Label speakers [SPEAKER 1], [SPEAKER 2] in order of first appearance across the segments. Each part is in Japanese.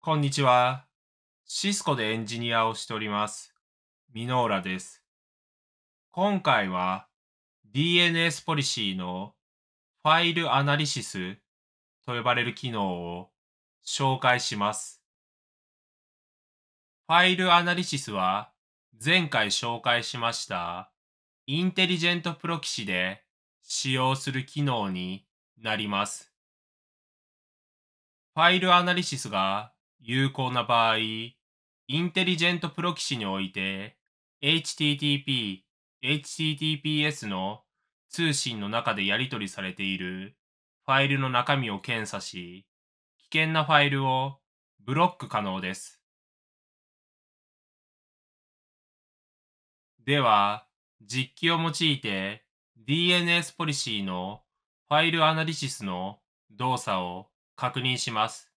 [SPEAKER 1] こんにちは。シスコでエンジニアをしております。ミノーラです。今回は DNS ポリシーのファイルアナリシスと呼ばれる機能を紹介します。ファイルアナリシスは前回紹介しましたインテリジェントプロキシで使用する機能になります。ファイルアナリシスが有効な場合、インテリジェントプロキシにおいて、HTTP、HTTPS の通信の中でやり取りされているファイルの中身を検査し、危険なファイルをブロック可能です。では、実機を用いて DNS ポリシーのファイルアナリシスの動作を確認します。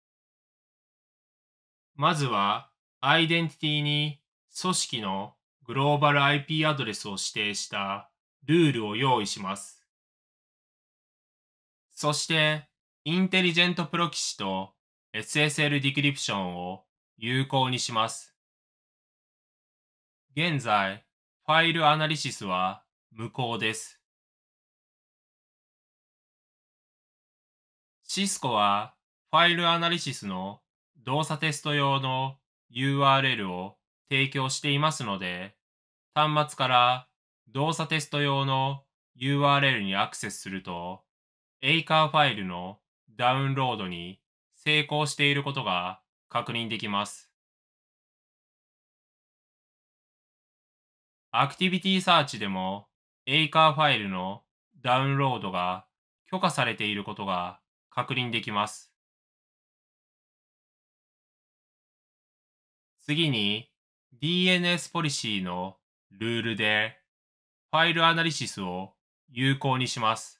[SPEAKER 1] まずは、アイデンティティに組織のグローバル IP アドレスを指定したルールを用意します。そして、インテリジェントプロキシと SSL ディクリプションを有効にします。現在、ファイルアナリシスは無効です。シスコはファイルアナリシスの動作テスト用の URL を提供していますので、端末から動作テスト用の URL にアクセスすると、Acar ファイルのダウンロードに成功していることが確認できます。アクティビティサーチでも Acar ファイルのダウンロードが許可されていることが確認できます。
[SPEAKER 2] 次に DNS ポリシーのルールでファイルアナリシスを有効にします。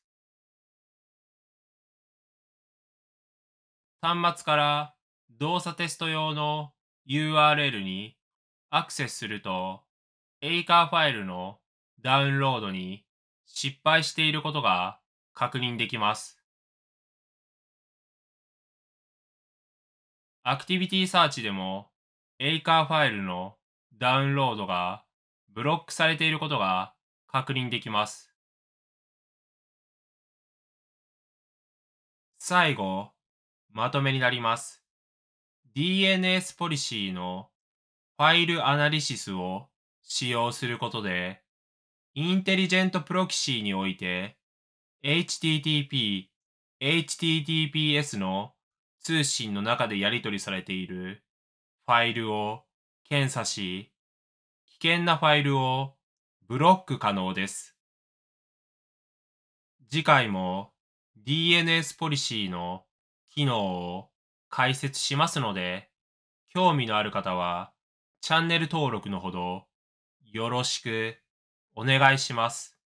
[SPEAKER 2] 端末から
[SPEAKER 1] 動作テスト用の URL にアクセスすると ACAR ファイルのダウンロードに失敗していることが
[SPEAKER 2] 確認できます。
[SPEAKER 1] アクティビティサーチでもエイカーファイルのダウンロードがブロックされていることが確認できます。
[SPEAKER 2] 最後、まとめになります。
[SPEAKER 1] DNS ポリシーのファイルアナリシスを使用することで、インテリジェントプロキシーにおいて、HTTP、HTTPS の通信の中でやり取りされているファイルを検査し、危険なファイルをブロック可能です。次回も DNS ポリシーの機能を解説しますので、興味のある方はチャンネル登録のほどよろしくお願いします。